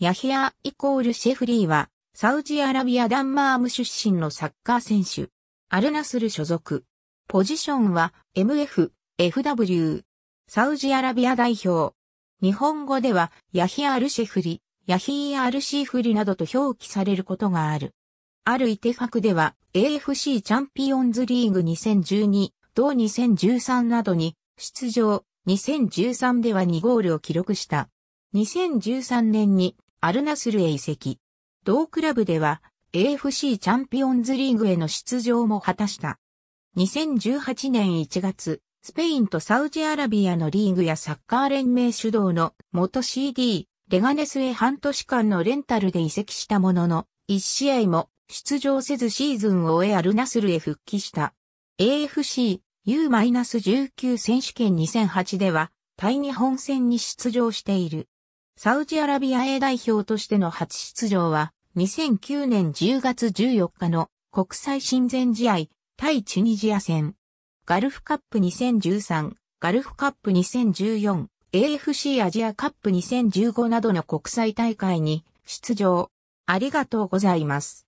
ヤヒアイコールシェフリーは、サウジアラビアダンマーム出身のサッカー選手。アルナスル所属。ポジションは MF、FW。サウジアラビア代表。日本語では、ヤヒアルシェフリ、ヤヒーアルシーフリなどと表記されることがある。あるイテファクでは、AFC チャンピオンズリーグ2012、同2013などに出場、2013では2ゴールを記録した。2013年にアルナスルへ移籍。同クラブでは AFC チャンピオンズリーグへの出場も果たした。2018年1月、スペインとサウジアラビアのリーグやサッカー連盟主導の元 CD、レガネスへ半年間のレンタルで移籍したものの、1試合も出場せずシーズンを終えアルナスルへ復帰した。AFC U-19 選手権2008では、対日本戦に出場している。サウジアラビア A 代表としての初出場は、2009年10月14日の国際親善試合、対チュニジア戦。ガルフカップ2013、ガルフカップ2014、AFC アジアカップ2015などの国際大会に出場。ありがとうございます。